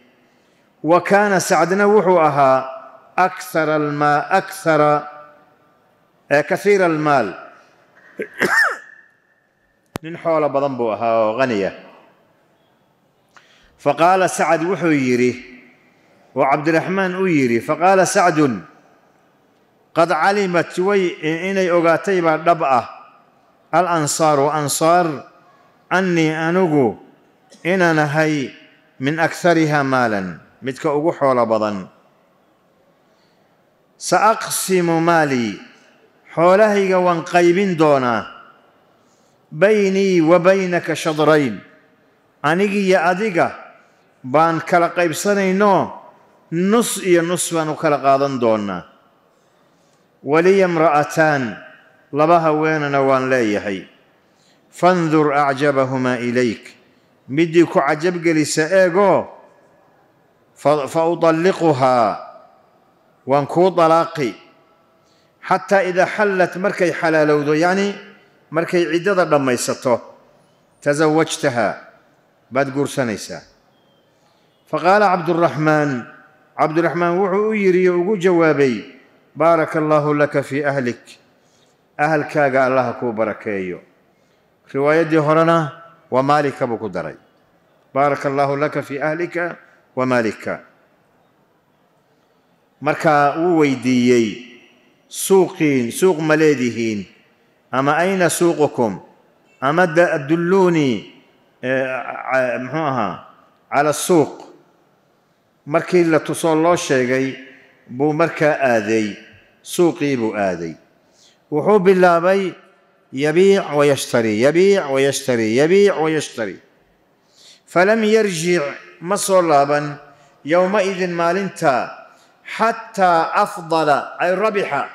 wa kaana sacdna wuxuu ahaa akara kaiira almaal nin xoolo badan buu ahaa oo haniya faqaala sacd wuxuu yidhi oo cabdiraxmaan uu yidhi faqaala sacdun qad calimat way inay ogaatay baa dhab ah alansaaru ansaar annii anigu inaan ahay min aksarihaa maalan midka ugu xoolo badan sa aqsimu maalii xoolahayga waan qaybin doonaa baynii wa baynaka shadrayn anigi iyo adiga baan kala qaybsanaynoo nus iyo nus baan u kala qaadan doonaa waliya imra'ataan laba haweenana waan leeyahay fandur acjabahumaa ilayk midii ku cajabgelisa eegoo fa utalliquhaa waan kuu dalaaqi xataa idaa xallat markay xalaalowdo yacnii markay ciddada dhammaysato tasawajtahaa baad guursanaysaa fa qaala cabduraxmaan cabdiraxmaan wuxuu u yidhi oo ugu jawaabay baaraka allaahu laka fii ahlik ahalkaaga allaha kuu barakeeyo riwaayaddii horena waa maalika buu ku daray baaraka allaahu laka fii ahlika wa maalika markaa wuu weydiiyey suuqiin suuq ma leedihiin ama ayna suuqukum ama adulluunii e, muxuu ahaa cala asuuq markii la tusoo loo sheegay buu markaa aaday suuqii buu aaday wuxuu bilaabay يبيع ويشتري يبيع ويشتري يبيع ويشتري فلم يرجع مصلابا يومئذ مالنتا حتى أفضل أي ربح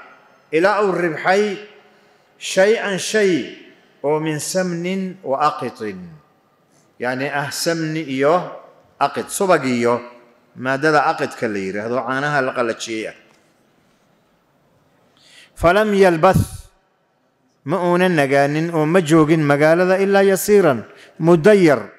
إلى أو الربحي شيئا شيء ومن سمن وأقط يعني أهسمن إيوه أقط صبق إيوه maadada aqidka la yidhaahdo عانها la qalajiyeya فلم يلبث ma uuna nagaanin oo ma joogin magaalada ilaa yasiiran muddo yar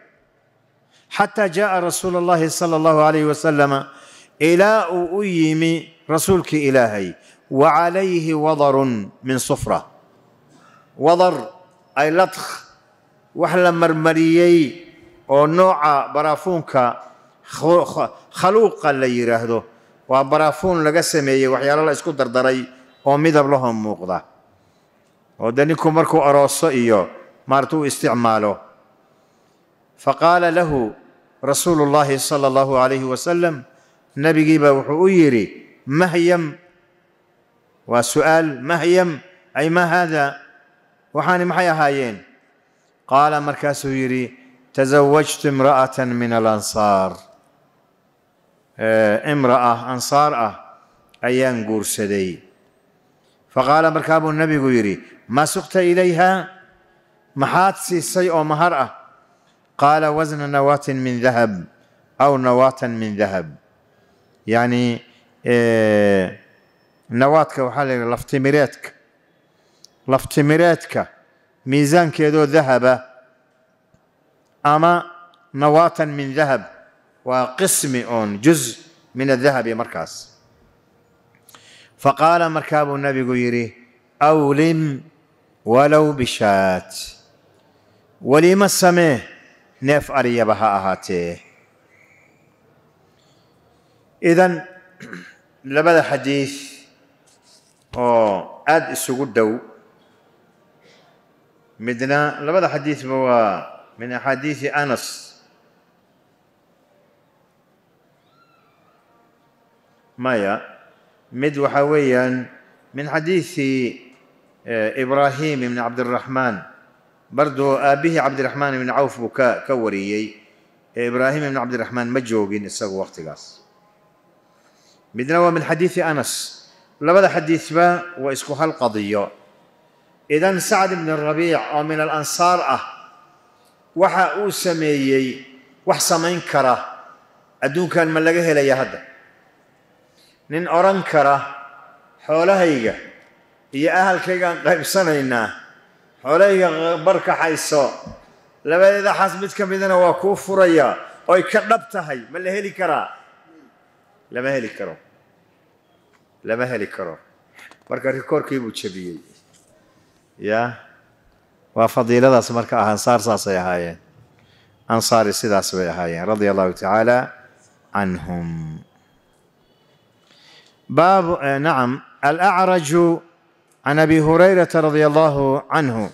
xataa jaaa rasuul اllahi sala اllahu alayh wasalama ilaa uu u yimi rasuulkii ilaahay wa calayhi wadarun min sufra wadar ay ladkh wax la marmariyey oo nooca baraafuunka khaluuqa la yidhaahdo waa baraafuun laga sameeyey waxyaalo la isku dardaray oo midab lahoo muuqda oo de ninkuu markuu arooso iyo maarata u isticmaalo faqaala lahu rasuulu اllaahi sala اllahu alayhi wasalam nebigiibaa wuxuu u yidhi mahyam waa su'aal mahyam ay maa haada waxaani maxay ahaayeen qaala markaasuu yidhi tasawajtu imra'ata min alansaar imra'a ansaar ah ayaan guursaday faqaala markaa buu nebigu yidhi maa suqta ilayha maxaad siisay oo mahar ah qaala wasna nawaatin min dahab aw nawaatan min dahab yacni nawaadka waxaa la yidhaha laftimireedka laftimireedka miisaankeedoo dahaba ah. ama nawaatan min dahab waa qismi oon juz min adahabi markaas faqaala markaa buu nabigu yidhi awlim ولو بشات وليما السمه نف أري بها أهاته إذن لبدا حديث أو أد دو مدنا لبدا حديث بوا من حديث أنس مايا مد وحويا من حديث ibraahim ibni cabdiraxmaan bardo aabbihii cabdiraxmaan ibni cawf buu ka ka wariyey ibraahim ibni cabdiraxmaan ma joogin isagu waqtigaas midna waa min xadiidi anas labada xadiidba waa isku hal qadiyo idan sacd ibni rabiic oo min alansaar ah waxa uu sameeyey wax samayn kara adduunkan ma laga helaya hadda nin odhan kara xoolahayga iyo ahalkaygaan qaybsanaynaa xoolahayga barkaxayso labadeeda xaas mid ka midana waa kuu furayaa oy ka dhab tahay ma la heli karaa lama heli karo lama heli karo marka rikoorkii buu jabiyey yaa waa fadiiladaas marka ah ansaar saasay ahaayeen ansaari sidaas bay ahaayeen radia allahu tacaala canhum baabu eh, nacam alacraju عن ابي هريره رضي الله عنه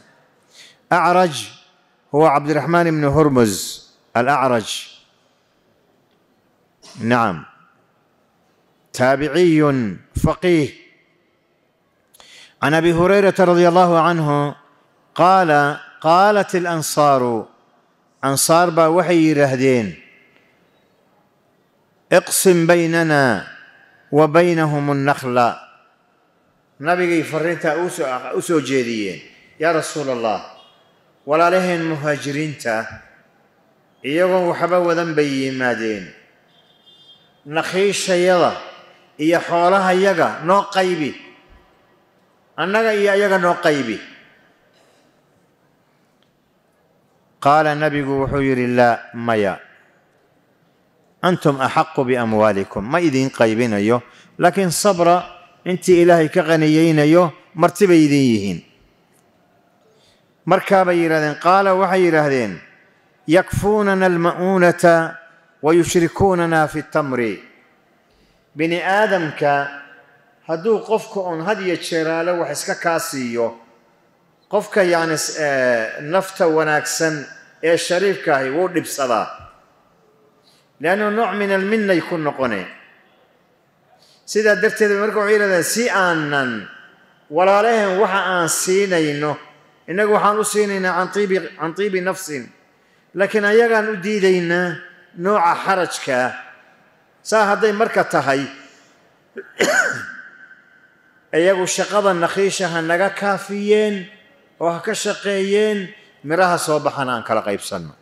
اعرج هو عبد الرحمن بن هرمز الاعرج نعم تابعي فقيه عن ابي هريره رضي الله عنه قال قالت الانصار انصار با وحي رهدين اقسم بيننا وبينهم النخله nabigay fariintaa u soo jeediyeen yaa rasuul allah walaalaheen muhaajiriinta iyagoon waxba wadan bay yimaadeen nakhiishayada iyo xoolahayaga noo qaybi annaga iyo ayaga noo qaybi qaala nabigu wuxuu yidhi laa maya antum axaqu biamwaalikum ma idiin qaybinayo laakiin sabra intii ilaahay ka qaniyeynayo marti bay idin yihiin markaabay yidhahdeen qaala waxay yidhaahdeen yakfuunana alma'uunata wa yushrikuunana fi tamri bini aadamka hadduu qofka oon had iyo jeeraale wax iska kaa siiyo qofka yani nafta wanaagsan ee shariifka ahi wuu dhibsadaa leannu nooc min alminnay ku noqone sidaa darteed marka waxay yidhahdaa si aanan walaalaheen waxa aan siinayno innagu waxaan u siinaynaa can tiibi nafsin laakiin ayagaan u diidaynaa nooca xarajkaa saa hadday marka tahay iyagu shaqada nakhiisha ha naga kaafiyeen oo ha ka shaqeeyeen miraha soo baxan aan kala qaybsanno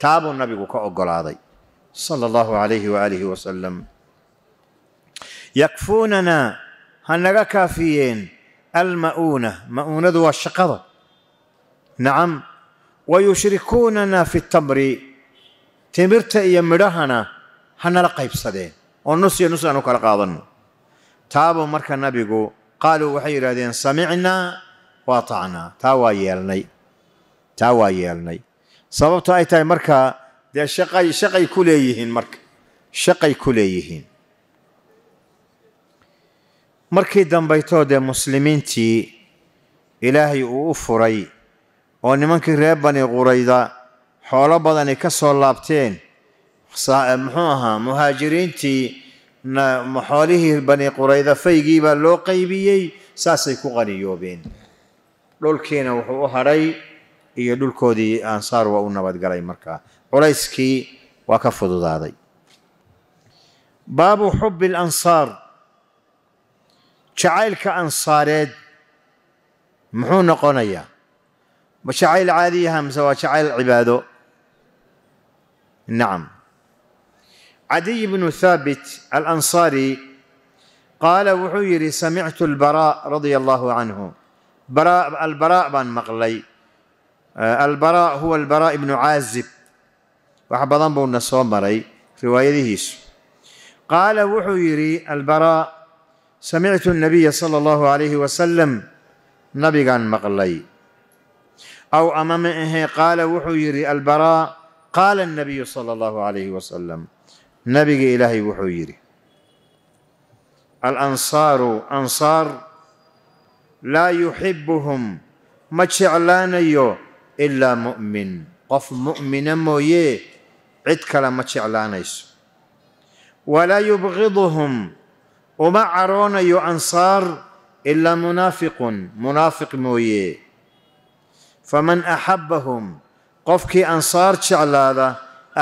taabuu nabigu ka oggolaaday sala allahu calayhi waaalihi wasalam yakfuunana ha naga kaafiyeen alma'uuna ma'uunadu waa shaqada nacam wa yushrikuunana fi tamri timirta iyo midhahana ha nala qaybsadeen oo nus iyo nus aanu kala qaadanno taabuu marka nabigu qaaluu waxay yidhaahdeen samicnaa wa atacnaa taa waa yeelnay taa waa yeelnay sababto ay tahay markaa dee shaqay shaqay ku leeyihiin marka shaqay ku leeyihiin markii dambaytoo dee muslimiintii ilaahay uu u furay oo nimankii reer bani qurayda xoolo badani ka soo laabteen muxuu ahaa muhaajiriintii xoolihii bani qurayda faygii baa loo qaybiyey saasay ku qaniyoobeen dhulkiina wuxuu u hadhay iyo dhulkoodii ansaar waa u nabadgalay markaa culayskii waa ka fududaaday baabu xubi lansaar jacaylka ansaareed muxuu noqonayaa ma jacayl caadiyaha mise waa jacayl cibaado nacam cadiy bnu thaabit alansaari qaala wuxuu yidhi samictu albara radia allahu canhu albara baan maqlay albara huwa albara ibnu caazib wax badan buuna soo maray riwaayadihiisu qaala wuxuu yidhi albara samictu النبي صلى الله عليه وسلم nabigaan maqlay aw ama ma ahee qaala wuxuu yidhi albaraa qaala annabiyu sala allahu calayhi wasalam nabiga ilaahay wuxuu yidhi alansaaru ansaar laa yuxibuhum ma jeclaanayo ilaa mu'min qof mu'mina mooye cid kale ma jeclaanayso walaa yubqiduhum uma caroonayo ansaar ilaa munaafiqun munaafiq mooye faman axabbahum qofkii ansaar jeclaada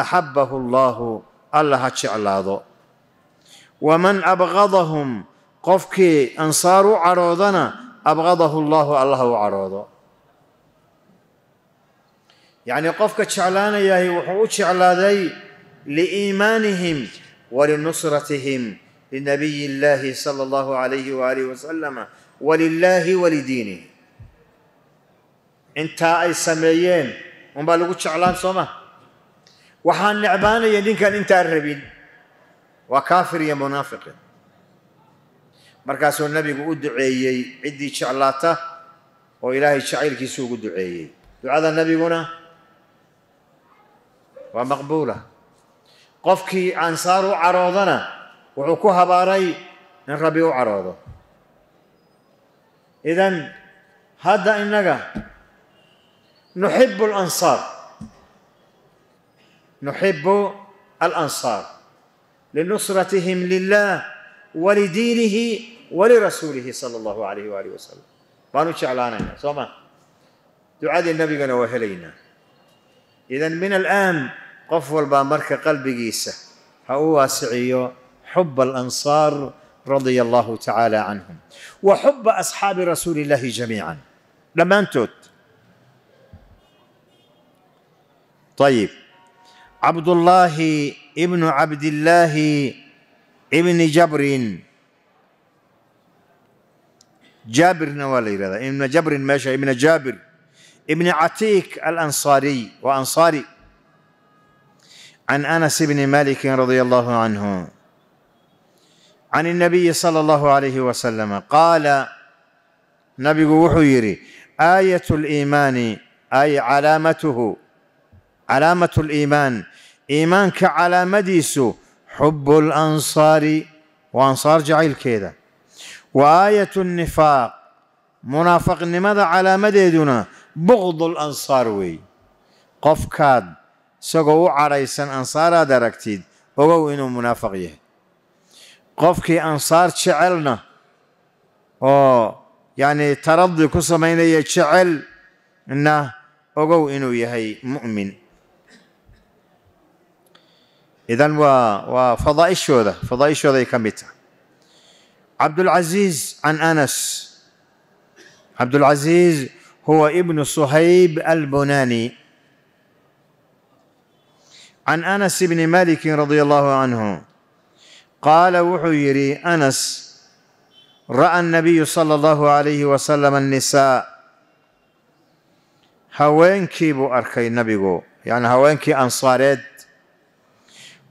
axabbahu allaahu alla ha jeclaado waman abqadahum qofkii ansaar u cadhoodana abqadahu allaahu allaha u cadhoodo yacnii qofka jeclaanayahi wuxuu u jeclaaday liiimaanihim walinusratihim لنبي الله صلى الله عليه وآله وسلم ولله ولدينه intaa ay sameeyeen unbaa lagu jeclaan soo ma waxaan necbaanaya ninkaan intaa rabin waa kaafir iyo munaafiqin markaasuu nabigu u duceeyey ciddii jeclaata oo ilaahay jacaylkiisu ugu duceeyey ducada nabiguna waa maqbuula qofkii ansaar u caroodana wuxuu ku habaaray in rabbi u caroodo idan hadda innaga nuxibu alansaar nuxibu alansaar linusratihim lilah walidiinihi walirasuulihi sala allahu alayhi waalihi wasalam baanu jeclaanayna soo ma ducadii nabigana waa helaynaa idan min alaan qof walbaa marka qalbigiisa ha u waasiciyo حب الانصار رضي الله تعالى عنهم وحب اصحاب رسول الله جميعا لما انتوت طيب عبد الله ابن عبد الله ابن جبر جابر نوالي رضا ابن جبر ماشي ابن جابر ابن عتيك الأنصاري وأنصاري عن أنس بن مالك رضي الله عنه can اnabiyi salى اllahu alayhi wasalama qaala nabigu wuxuu yidhi aayat اliimaani ay calaamatuhu calaamat اliimaan iimaanka calaamadiisu xub اlansaari waa ansaar jacaylkeeda wa aayat الnifaaq munaafaqnimada calaamadeeduna bugd اlansaar weey qofkaad isagoo u cadhaysan ansaaraad aragtid ogow inuu munaafiq yahay كي أنصار شعلنا أو يعني ترضي كسر من يشعل إنه أقو إنه يهي مؤمن إذن و وفضائش هذا فضائش هذا يكمل عبد العزيز عن أنس عبد العزيز هو ابن صهيب البناني عن أنس بن مالك رضي الله عنه qaala wuxuu yidhi anas ra'a anabiyu sala allahu calayhi wasalam annisaa haweenkii buu arkay nabigu yacni haweenkii ansaareed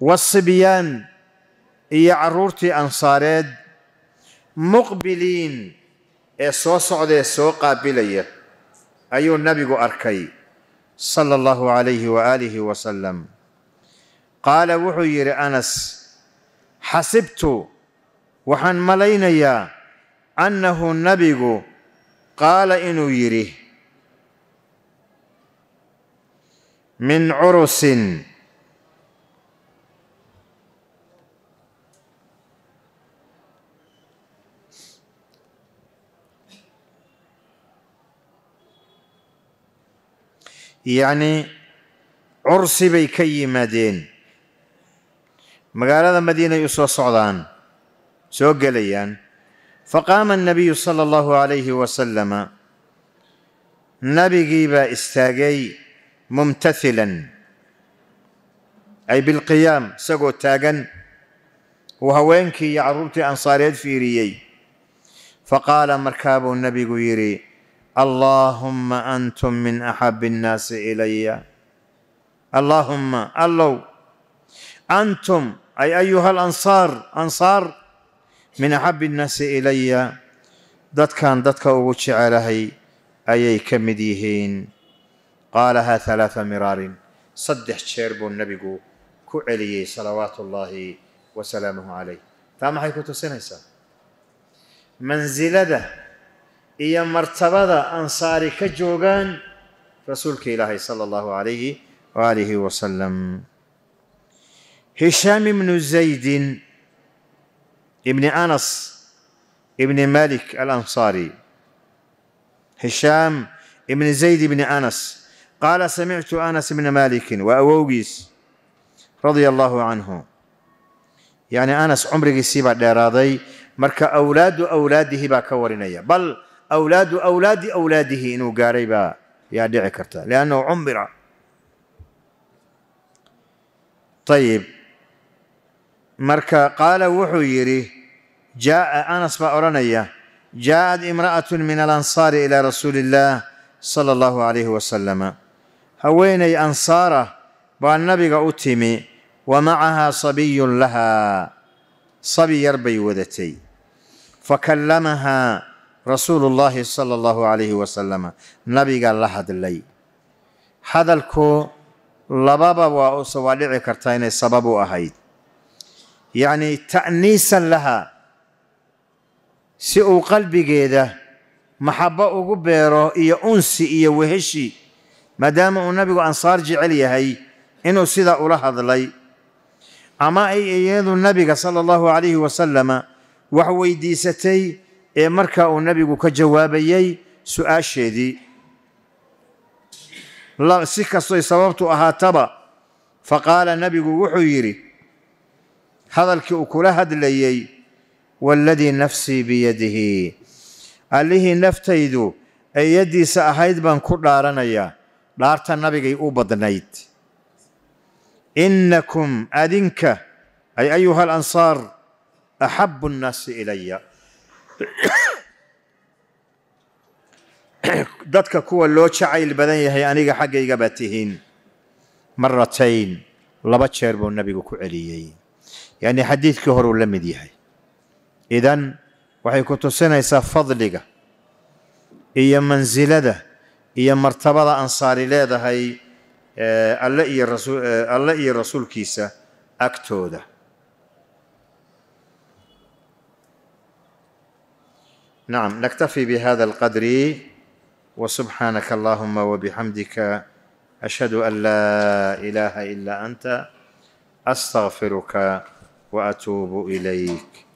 wasibyaan iyo carruurtii ansaareed muqbiliin ee soo socdee soo qaabilaya ayuu nabigu arkay sala allahu calayhi waaalihi wasalam qaala wuxuu yidhi anas xasibtu waxaan malaynayaa annahu nabigu qaala inuu yidhi min curusin yacni cursi bay ka yimaadeen magaalada madiina ay u soo socdaan soo gelayaan faqaama annabiyu sala allahu calayhi wasalama nabigii baa istaagay mumtathilan ay bilqiyaam isagoo taagan uu haweenkii iyo carruurtii ansaareed fiiriyey faqaala markaa buu nebigu yidhi allaahumma antum min axabbi annaasi ilaya allaahumma allow antum أي أيها الأنصار أنصار min axab الnaasi ilaya dadkan dadka ugu jecelahay ayay ka mid yihiin qaalahaa ثalaaثa miraarin saddex jeer buu nebigu ku celiyey salawaatu اllahi wa salaamuhu calayh taa maxay ku tusinaysaa mansilada iyo martabada ansaari ka joogaan rasuulka ilaahay sala اllahu alayhi waalihi wasalam هشام بن زيد ابن أنس ابن مالك الأنصاري هشام ابن زيد بن أنس قال سمعت أنس بن مالك وأووجيس رضي الله عنه يعني أنس عمري سيبا ديراضي مركا أولاد أولاده با كورنيا بل أولاد أولاد أولاده إنو قاريبا يا دعي كرتا لأنه عمر طيب marka qaala wuxuu yidhi jaaa anas baa odhanaya jaaءad imra'atu min alansaari ilaa rasuuli illaah sala allahu calayhi wasalama haweenay ansaarah baa nabiga u timi wa macahaa sabiyun lahaa sabi yar bay wadatay fakallamahaa rasuulu llaahi sala allahu calayhi wasalama nabiga la hadlay hadalku lababa waa dhici kartaa inay sabab u ahayd yacni ta'niisan lahaa si uu qalbigeeda maxabbo ugu beero iyo unsi iyo weheshi maadaama uu nabigu ansaar jecel yahay inuu sidaa ula hadlay ama ay iyadu nabiga sala allahu calayhi wasalama wax weydiisatay ee markaa uu nabigu ka jawaabayey su'aasheedii si kastoy sababtu ahaataba fa qaala nabigu wuxuu yidhi hadalkii uu kula hadlayey waaladii nafsii biyadihi allihii naftaydu ee yaddiisa ahayd baan ku dhaaranayaa dhaarta nabigay u badnayd innakum adinka ay ayuha alansaar axabu nnaasi ilaya dadka kuwa loo jacayl badan yahay aniga xaggaygabaa tihiin maratayn laba jeer buu nabigu ku celiyey yani xadiidkii horuu la mid yahay idan waxay ku tusinaysaa fadliga iyo mansilada iyo martabada ansaari leedahay eh, alle iyo eh, alle iyo rasuulkiisa agtooda نعم نكتفي بهذا القدر وسبحانك اللهم وبحمدك أشهد أن لا إله إلا أنت أستغفرك واتوب اليك